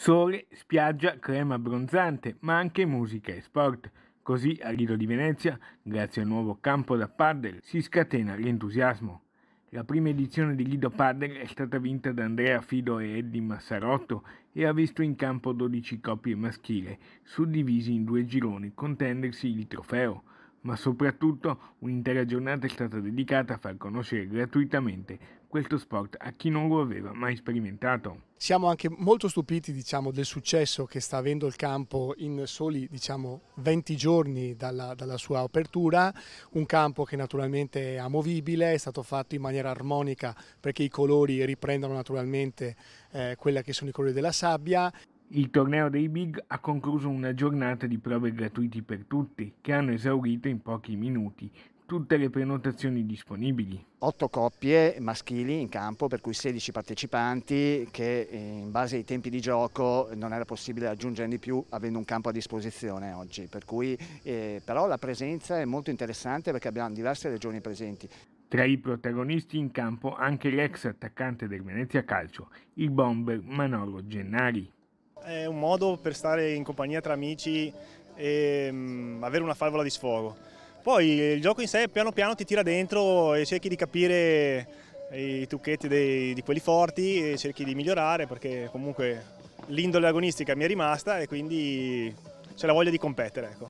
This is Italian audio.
Sole, spiaggia, crema abbronzante, ma anche musica e sport. Così a Lido di Venezia, grazie al nuovo campo da padel, si scatena l'entusiasmo. La prima edizione di Lido Padel è stata vinta da Andrea Fido e Eddie Massarotto e ha visto in campo 12 coppie maschile, suddivisi in due gironi, contendersi il trofeo ma soprattutto un'intera giornata è stata dedicata a far conoscere gratuitamente questo sport a chi non lo aveva mai sperimentato. Siamo anche molto stupiti diciamo, del successo che sta avendo il campo in soli diciamo, 20 giorni dalla, dalla sua apertura, un campo che naturalmente è amovibile, è stato fatto in maniera armonica perché i colori riprendono naturalmente eh, quella che sono i colori della sabbia. Il torneo dei Big ha concluso una giornata di prove gratuiti per tutti, che hanno esaurito in pochi minuti tutte le prenotazioni disponibili. Otto coppie maschili in campo, per cui 16 partecipanti che eh, in base ai tempi di gioco non era possibile aggiungere di più avendo un campo a disposizione oggi. Per cui, eh, però la presenza è molto interessante perché abbiamo diverse regioni presenti. Tra i protagonisti in campo anche l'ex attaccante del Venezia Calcio, il bomber Manolo Gennari è un modo per stare in compagnia tra amici e mh, mm, avere una favola di sfogo. Poi il gioco in sé piano piano ti tira dentro e cerchi di capire i trucchetti dei, di quelli forti e cerchi di migliorare perché comunque l'indole agonistica mi è rimasta e quindi c'è la voglia di competere. Ecco.